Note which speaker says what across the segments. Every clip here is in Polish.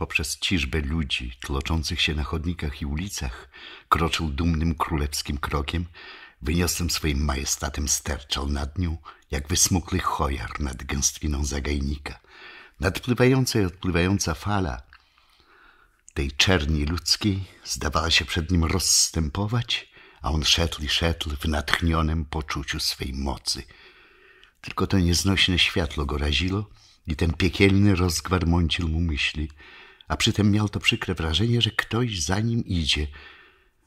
Speaker 1: poprzez ciżbę ludzi tłoczących się na chodnikach i ulicach, kroczył dumnym królewskim krokiem, wyniosłem swoim majestatem sterczał nad nią, jak wysmukły chojar nad gęstwiną zagajnika. Nadpływająca i odpływająca fala tej czerni ludzkiej zdawała się przed nim rozstępować, a on szedł i szedł w natchnionym poczuciu swej mocy. Tylko to nieznośne światło go raziło i ten piekielny rozgwar mącił mu myśli – a przytem miał to przykre wrażenie, że ktoś za nim idzie.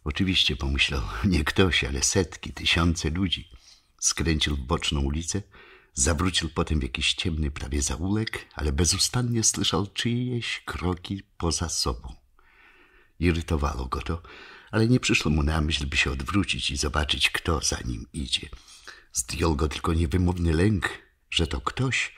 Speaker 1: Oczywiście pomyślał, nie ktoś, ale setki, tysiące ludzi. Skręcił w boczną ulicę, zawrócił potem w jakiś ciemny prawie zaułek, ale bezustannie słyszał czyjeś kroki poza sobą. Irytowało go to, ale nie przyszło mu na myśl, by się odwrócić i zobaczyć, kto za nim idzie. Zdjął go tylko niewymowny lęk, że to ktoś,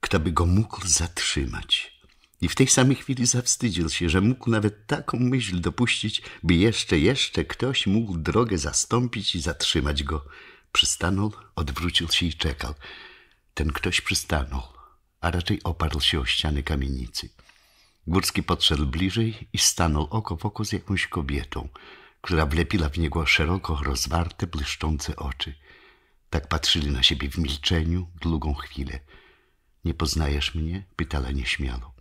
Speaker 1: kto by go mógł zatrzymać. I w tej samej chwili zawstydził się, że mógł nawet taką myśl dopuścić, by jeszcze, jeszcze ktoś mógł drogę zastąpić i zatrzymać go. Przystanął, odwrócił się i czekał. Ten ktoś przystanął, a raczej oparł się o ściany kamienicy. Górski podszedł bliżej i stanął oko w oko z jakąś kobietą, która wlepiła w niego szeroko rozwarte, błyszczące oczy. Tak patrzyli na siebie w milczeniu długą chwilę. Nie poznajesz mnie? pytała nieśmiało.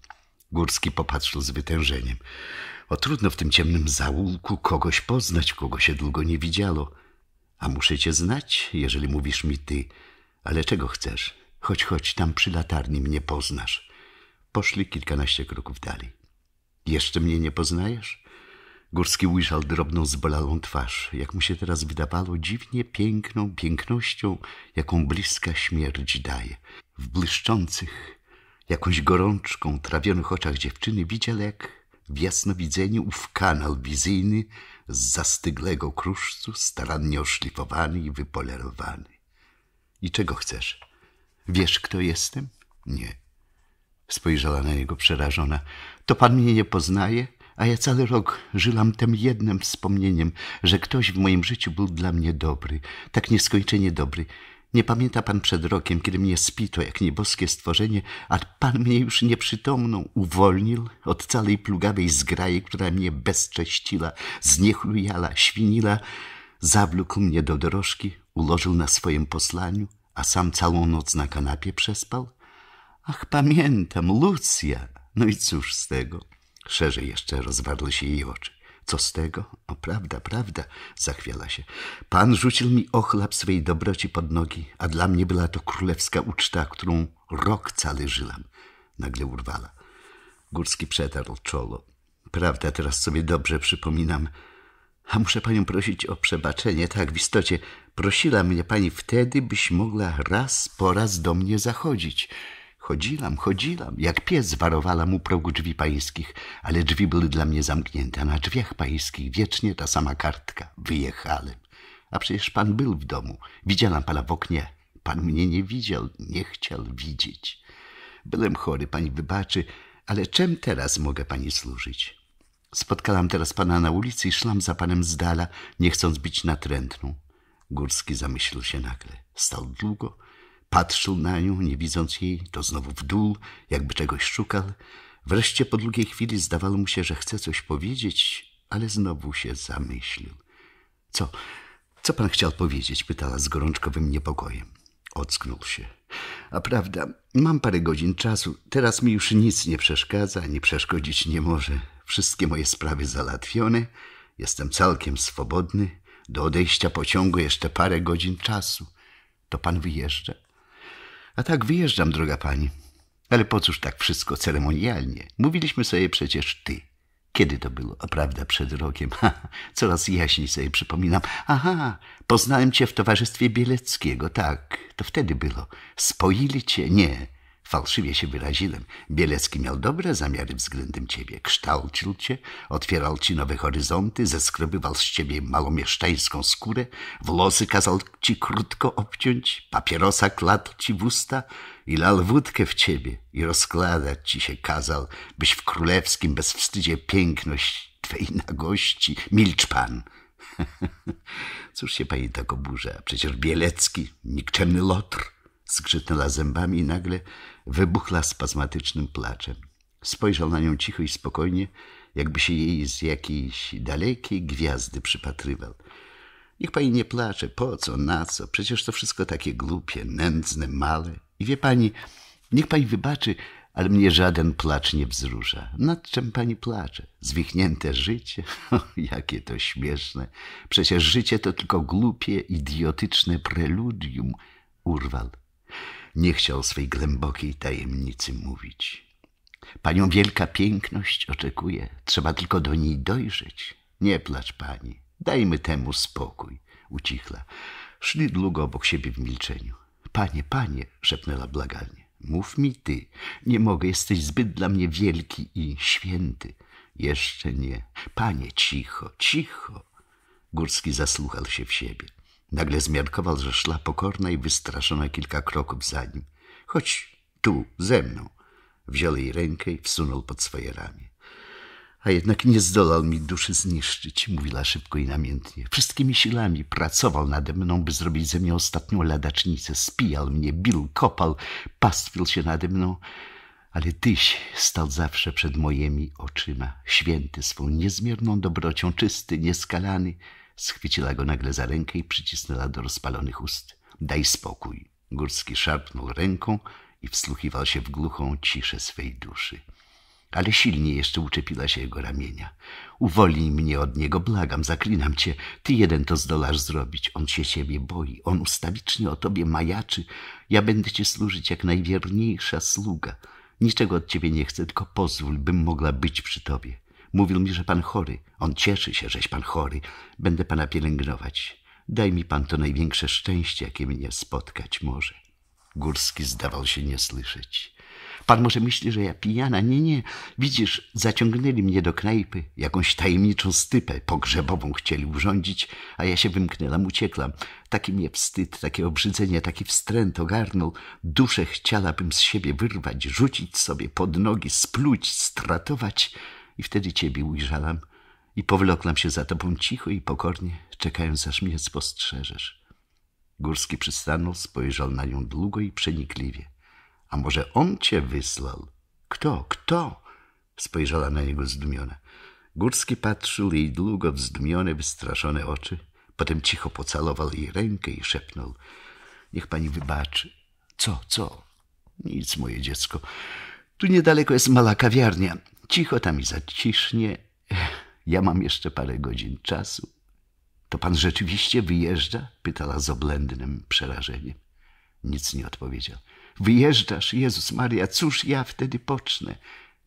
Speaker 1: Górski popatrzył z wytężeniem. O trudno w tym ciemnym zaułku kogoś poznać, kogo się długo nie widziało. A muszę cię znać, jeżeli mówisz mi ty. Ale czego chcesz? Chodź, chodź, tam przy latarni mnie poznasz. Poszli kilkanaście kroków dalej. Jeszcze mnie nie poznajesz? Górski ujrzał drobną, zbolalą twarz, jak mu się teraz wydawało, dziwnie piękną pięknością, jaką bliska śmierć daje. W błyszczących, jakąś gorączką trawionych oczach dziewczyny widział, jak w jasnowidzeniu ów kanał wizyjny z zastyglego kruszcu, starannie oszlifowany i wypolerowany. I czego chcesz? Wiesz, kto jestem? Nie. Spojrzała na niego przerażona. To pan mnie nie poznaje, a ja cały rok żyłam tym jednym wspomnieniem, że ktoś w moim życiu był dla mnie dobry, tak nieskończenie dobry, nie pamięta pan przed rokiem, kiedy mnie spito jak nieboskie stworzenie, a pan mnie już nieprzytomną uwolnił od całej plugawej zgraje, która mnie bezcześciła, zniechlujala, świnila. Zawlókł mnie do dorożki, ułożył na swoim poslaniu, a sam całą noc na kanapie przespał. Ach, pamiętam, Lucja! No i cóż z tego? Szerzej jeszcze rozwarły się jej oczy. Co z tego? O, prawda, prawda, zachwiala się. Pan rzucił mi ochlap swej dobroci pod nogi, a dla mnie była to królewska uczta, którą rok cały żyłam. Nagle urwala. Górski przetarł czoło. Prawda, teraz sobie dobrze przypominam. A muszę panią prosić o przebaczenie. Tak, w istocie, prosiła mnie pani wtedy, byś mogła raz po raz do mnie zachodzić. Chodziłam, chodziłam, jak pies warowalam mu progu drzwi pańskich, ale drzwi były dla mnie zamknięte, a na drzwiach pańskich wiecznie ta sama kartka. Wyjechałem. A przecież pan był w domu. Widziałam pana w oknie. Pan mnie nie widział, nie chciał widzieć. Byłem chory, pani wybaczy, ale czym teraz mogę pani służyć? Spotkałam teraz pana na ulicy i szłam za panem z dala, nie chcąc być natrętną. Górski zamyślił się nagle. Stał długo, Patrzył na nią, nie widząc jej, to znowu w dół, jakby czegoś szukał. Wreszcie po długiej chwili zdawało mu się, że chce coś powiedzieć, ale znowu się zamyślił. Co? Co pan chciał powiedzieć? pytała z gorączkowym niepokojem. Ocknął się. A prawda, mam parę godzin czasu. Teraz mi już nic nie przeszkadza, ani przeszkodzić nie może. Wszystkie moje sprawy załatwione. Jestem całkiem swobodny. Do odejścia pociągu jeszcze parę godzin czasu. To pan wyjeżdża? A tak wyjeżdżam, droga pani. Ale po cóż tak wszystko ceremonialnie? Mówiliśmy sobie przecież ty. Kiedy to było? A prawda, przed rokiem. Ha, coraz jaśniej sobie przypominam. Aha, poznałem cię w towarzystwie Bieleckiego, tak. To wtedy było. Spoili cię? Nie. Fałszywie się wyraziłem. Bielecki miał dobre zamiary względem ciebie. Kształcił cię, otwierał ci nowe horyzonty, zeskrobywał z ciebie malomieszczańską skórę, włosy kazał ci krótko obciąć, papierosa kladł ci w usta i lal wódkę w ciebie i rozkładać ci się kazał, byś w królewskim bezwstydzie piękność twej nagości. Milcz pan. Cóż się pani tak oburza? Przecież Bielecki, nikczemny lotr Skrzytnęła zębami i nagle wybuchła spazmatycznym płaczem. Spojrzał na nią cicho i spokojnie, jakby się jej z jakiejś dalekiej gwiazdy przypatrywał. Niech pani nie placze, po co, na co, przecież to wszystko takie głupie, nędzne, małe. I wie pani, niech pani wybaczy, ale mnie żaden płacz nie wzrusza. Nad czym pani płacze? Zwichnięte życie? O, jakie to śmieszne. Przecież życie to tylko głupie, idiotyczne preludium. Urwal. Nie chciał swej głębokiej tajemnicy mówić. Panią wielka piękność oczekuje, trzeba tylko do niej dojrzeć. Nie placz pani, dajmy temu spokój. Ucichla. Szli długo obok siebie w milczeniu. Panie, panie, szepnęła blagalnie. Mów mi ty, nie mogę, jesteś zbyt dla mnie wielki i święty. Jeszcze nie. Panie, cicho, cicho. Górski zasłuchał się w siebie. Nagle zmiarkował, że szla pokorna i wystraszona kilka kroków za nim. Chodź tu, ze mną. Wziął jej rękę i wsunął pod swoje ramię. A jednak nie zdołał mi duszy zniszczyć, mówiła szybko i namiętnie. Wszystkimi siłami pracował nade mną, by zrobić ze mnie ostatnią ladacznicę. Spijał mnie, bił, kopał, pastwił się nade mną ale Tyś stał zawsze przed moimi oczyma, święty swą niezmierną dobrocią, czysty, nieskalany, Schwyciła go nagle za rękę i przycisnęła do rozpalonych ust. Daj spokój. Górski szarpnął ręką i wsłuchiwał się w głuchą ciszę swej duszy. Ale silniej jeszcze uczepiła się jego ramienia. Uwolnij mnie od niego, blagam, zaklinam cię. Ty jeden to zdolasz zrobić. On się ciebie boi. On ustawicznie o tobie majaczy. Ja będę cię służyć jak najwierniejsza sługa. Niczego od ciebie nie chcę, tylko pozwól, bym mogła być przy tobie. Mówił mi, że pan chory. On cieszy się, żeś pan chory. Będę pana pielęgnować. Daj mi pan to największe szczęście, jakie mnie spotkać może. Górski zdawał się nie słyszeć. Pan może myśli, że ja pijana? Nie, nie. Widzisz, zaciągnęli mnie do knajpy. Jakąś tajemniczą stypę pogrzebową chcieli urządzić, a ja się wymknęłam, uciekłam. Taki mnie wstyd, takie obrzydzenie, taki wstręt ogarnął. Duszę chciałabym z siebie wyrwać, rzucić sobie pod nogi, spluć, stratować. I wtedy ciebie ujrzałam i powlokłam się za tobą cicho i pokornie, czekając aż mnie spostrzeżesz. Górski przystanął, spojrzał na nią długo i przenikliwie. A może on cię wysłał? Kto? Kto? Spojrzała na niego zdumiona. Górski patrzył jej długo w zdumione, wystraszone oczy. Potem cicho pocalował jej rękę i szepnął. Niech pani wybaczy. Co, co? Nic, moje dziecko. Tu niedaleko jest mała kawiarnia. Cicho tam i zacisznie. Ja mam jeszcze parę godzin czasu. To pan rzeczywiście wyjeżdża? pytała z oblędnym przerażeniem. Nic nie odpowiedział. Wyjeżdżasz, Jezus Maria, cóż ja wtedy pocznę?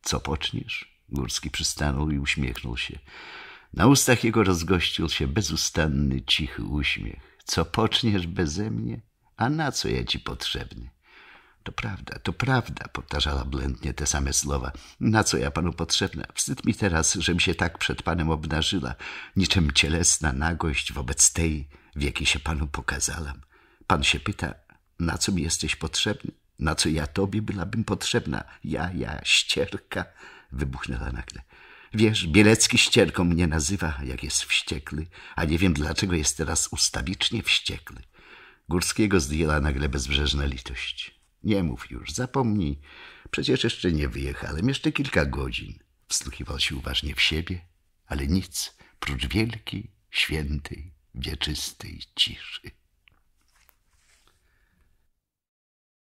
Speaker 1: Co poczniesz? Górski przystanął i uśmiechnął się. Na ustach jego rozgościł się bezustanny, cichy uśmiech. Co poczniesz beze mnie? A na co ja ci potrzebny? To prawda, to prawda, powtarzała blędnie te same słowa. Na co ja panu potrzebna? Wstyd mi teraz, żem się tak przed panem obnażyła, niczym cielesna nagość wobec tej, w jakiej się panu pokazałam. Pan się pyta, na co mi jesteś potrzebny? Na co ja tobie byłabym potrzebna? Ja, ja, ścierka, wybuchnęła nagle. Wiesz, Bielecki ścierką mnie nazywa, jak jest wściekły, a nie wiem, dlaczego jest teraz ustawicznie wściekły. Górskiego zdjęła nagle bezbrzeżna litość. Nie mów już, zapomnij. Przecież jeszcze nie wyjechałem, jeszcze kilka godzin. Wsłuchiwał się uważnie w siebie, ale nic prócz wielkiej, świętej, wieczystej ciszy.